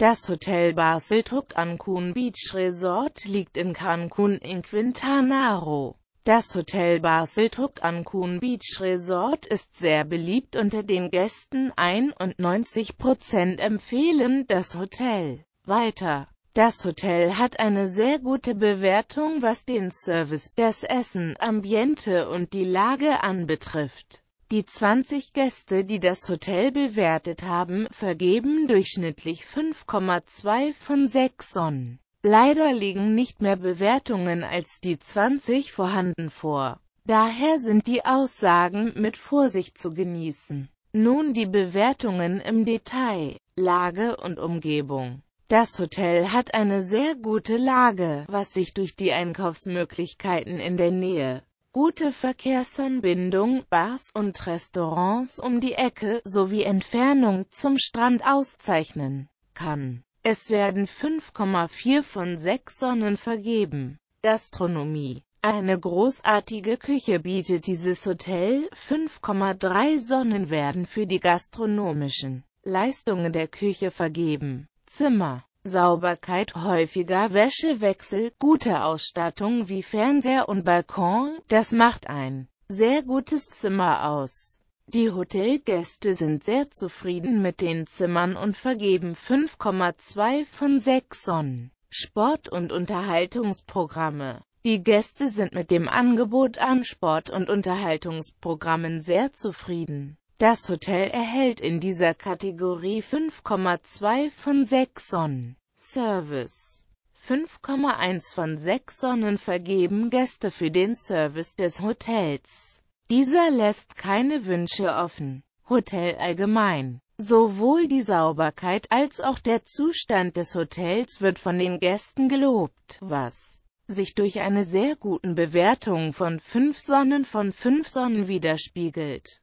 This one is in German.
Das Hotel Basel Truk Cancun Beach Resort liegt in Cancun in Quintana Roo. Das Hotel Basel Truk Cancun Beach Resort ist sehr beliebt unter den Gästen, 91% empfehlen das Hotel. Weiter. Das Hotel hat eine sehr gute Bewertung was den Service, das Essen, Ambiente und die Lage anbetrifft. Die 20 Gäste, die das Hotel bewertet haben, vergeben durchschnittlich 5,2 von 6 Sonnen. Leider liegen nicht mehr Bewertungen als die 20 vorhanden vor. Daher sind die Aussagen mit Vorsicht zu genießen. Nun die Bewertungen im Detail, Lage und Umgebung. Das Hotel hat eine sehr gute Lage, was sich durch die Einkaufsmöglichkeiten in der Nähe Gute Verkehrsanbindung, Bars und Restaurants um die Ecke sowie Entfernung zum Strand auszeichnen kann. Es werden 5,4 von 6 Sonnen vergeben. Gastronomie eine großartige Küche bietet dieses Hotel, 5,3 Sonnen werden für die gastronomischen Leistungen der Küche vergeben. Zimmer Sauberkeit, häufiger Wäschewechsel, gute Ausstattung wie Fernseher und Balkon, das macht ein sehr gutes Zimmer aus. Die Hotelgäste sind sehr zufrieden mit den Zimmern und vergeben 5,2 von 6 Sonnen. Sport- und Unterhaltungsprogramme Die Gäste sind mit dem Angebot an Sport- und Unterhaltungsprogrammen sehr zufrieden. Das Hotel erhält in dieser Kategorie 5,2 von 6 Sonnen. Service 5,1 von 6 Sonnen vergeben Gäste für den Service des Hotels. Dieser lässt keine Wünsche offen. Hotel allgemein. Sowohl die Sauberkeit als auch der Zustand des Hotels wird von den Gästen gelobt, was sich durch eine sehr guten Bewertung von 5 Sonnen von 5 Sonnen widerspiegelt.